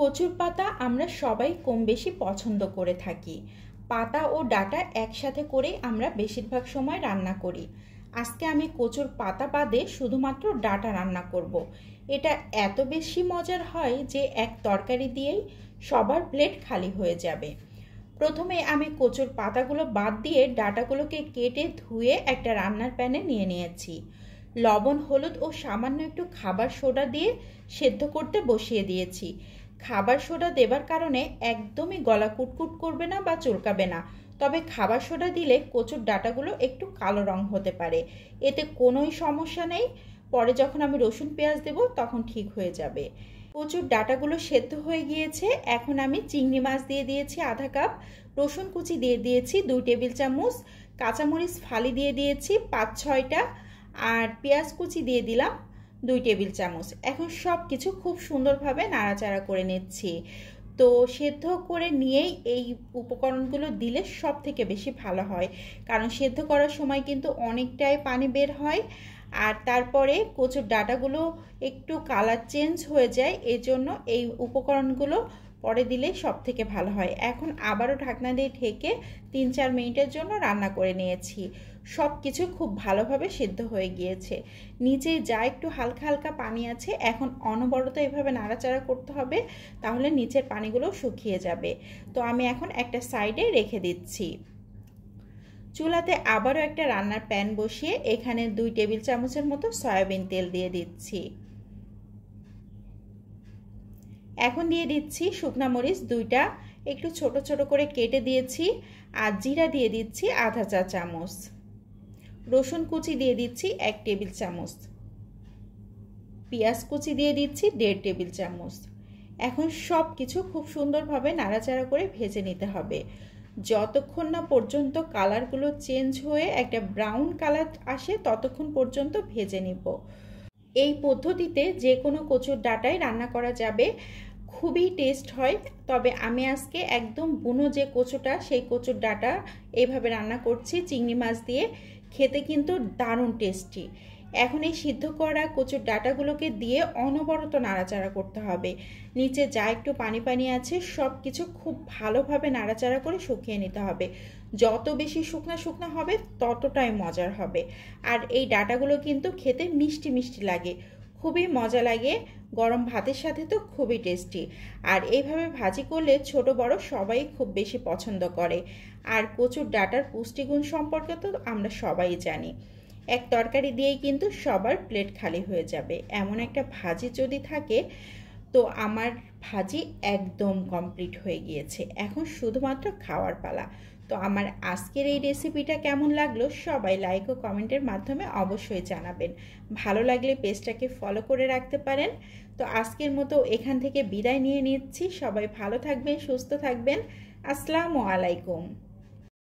কচুর পাতা আমরা সবাই কম বেশি পছন্দ করে থাকি পাতা ও ডাটা একসাথে করেই আমরা বেশিরভাগ সময় রান্না করি আজকে আমি কচুর পাতা বাদে শুধুমাত্র ডাটা রান্না করব। এটা এত বেশি মজার হয় যে এক তরকারি দিয়েই সবার প্লেট খালি হয়ে যাবে প্রথমে আমি কচুর পাতাগুলো বাদ দিয়ে ডাটাগুলোকে কেটে ধুয়ে একটা রান্নার প্যানে নিয়ে নিয়েছি লবণ হলুদ ও সামান্য একটু খাবার সোডা দিয়ে সেদ্ধ করতে বসিয়ে দিয়েছি খাবার সোডা দেবার কারণে একদমই গলা কুটকুট করবে না বা চুলকাবে না তবে খাবার সোডা দিলে কচুর ডাটাগুলো একটু কালো রং হতে পারে এতে কোনোই সমস্যা নেই পরে যখন আমি রসুন পেঁয়াজ দেব তখন ঠিক হয়ে যাবে কচুর ডাটাগুলো সেদ্ধ হয়ে গিয়েছে এখন আমি চিংড়ি মাছ দিয়ে দিয়েছি আধা কাপ রসুন কুচি দিয়ে দিয়েছি দুই টেবিল চামচ কাঁচামরিচ ফালি দিয়ে দিয়েছি পাঁচ ছয়টা আর পেঁয়াজ কুচি দিয়ে দিলাম দুই টেবিল চামচ এখন সব কিছু খুব সুন্দরভাবে নাড়াচাড়া করে নিচ্ছি তো সেদ্ধ করে নিয়েই এই উপকরণগুলো দিলে সব থেকে বেশি ভালো হয় কারণ সেদ্ধ করার সময় কিন্তু অনেকটাই পানি বের হয় আর তারপরে কচুর ডাটাগুলো একটু কালার চেঞ্জ হয়ে যায় এজন্য এই উপকরণগুলো পরে দিলে সব থেকে ভালো হয় এখন আবারও ঢাকনা দিয়ে ঢেকে তিন চার মিনিটের জন্য রান্না করে নিয়েছি সব কিছু খুব ভালোভাবে সিদ্ধ হয়ে গিয়েছে নিচে যা একটু হালকা হালকা পানি আছে এখন অনবরত এভাবে নাড়াচাড়া করতে হবে তাহলে নিচের পানিগুলো শুকিয়ে যাবে তো আমি এখন একটা সাইডে রেখে দিচ্ছি চুলাতে আবারও একটা রান্নার প্যান বসিয়ে এখানে দুই টেবিল চামচের মতো সয়াবিন তেল দিয়ে দিচ্ছি এখন দিয়ে দিচ্ছি শুকনা মরিচ দুইটা একটু ছোট ছোট করে কেটে দিয়েছি আর জিরা দিয়ে দিচ্ছি আধা চা চামচ রসুন কুচি দিয়ে দিচ্ছি এক টেবিল চামচ পেঁয়াজ কুচি দিয়ে দিচ্ছি দেড় টেবিল চামচ এখন সব কিছু খুব সুন্দরভাবে নাড়াচাড়া করে ভেজে নিতে হবে যতক্ষণ না পর্যন্ত কালারগুলো চেঞ্জ হয়ে একটা ব্রাউন কালার আসে ততক্ষণ পর্যন্ত ভেজে নিব এই পদ্ধতিতে যে কোনো কচুর ডাটাই রান্না করা যাবে খুবই টেস্ট হয় তবে আমি আজকে একদম বুনো যে কচুটা সেই কচুর ডাটা এইভাবে রান্না করছি চিংড়ি মাছ দিয়ে খেতে কিন্তু দারুণ টেস্টি এখন এই সিদ্ধ করা কচুর ডাটাগুলোকে দিয়ে অনবরত নাড়াচাড়া করতে হবে নিচে যা একটু পানি পানি আছে সব কিছু খুব ভালোভাবে নাড়াচাড়া করে শুকিয়ে নিতে হবে যত বেশি শুকনা শুকনা হবে ততটাই মজার হবে আর এই ডাটাগুলো কিন্তু খেতে মিষ্টি মিষ্টি লাগে খুবই মজা লাগে গরম ভাতের সাথে তো খুবই টেস্টি আর এইভাবে ভাজি করলে ছোট বড় সবাই খুব বেশি পছন্দ করে আর কচুর ডাটার পুষ্টিগুণ সম্পর্কে তো আমরা সবাই জানি এক তরকারি দিয়েই কিন্তু সবার প্লেট খালি হয়ে যাবে এমন একটা ভাজি যদি থাকে তো আমার ভাজি একদম কমপ্লিট হয়ে গিয়েছে এখন শুধুমাত্র খাওয়ার পালা তো আমার আজকের এই রেসিপিটা কেমন লাগলো সবাই লাইক ও কমেন্টের মাধ্যমে অবশ্যই জানাবেন ভালো লাগলে পেজটাকে ফলো করে রাখতে পারেন তো আজকের মতো এখান থেকে বিদায় নিয়ে নিচ্ছি সবাই ভালো থাকবেন সুস্থ থাকবেন আসসালামু আলাইকুম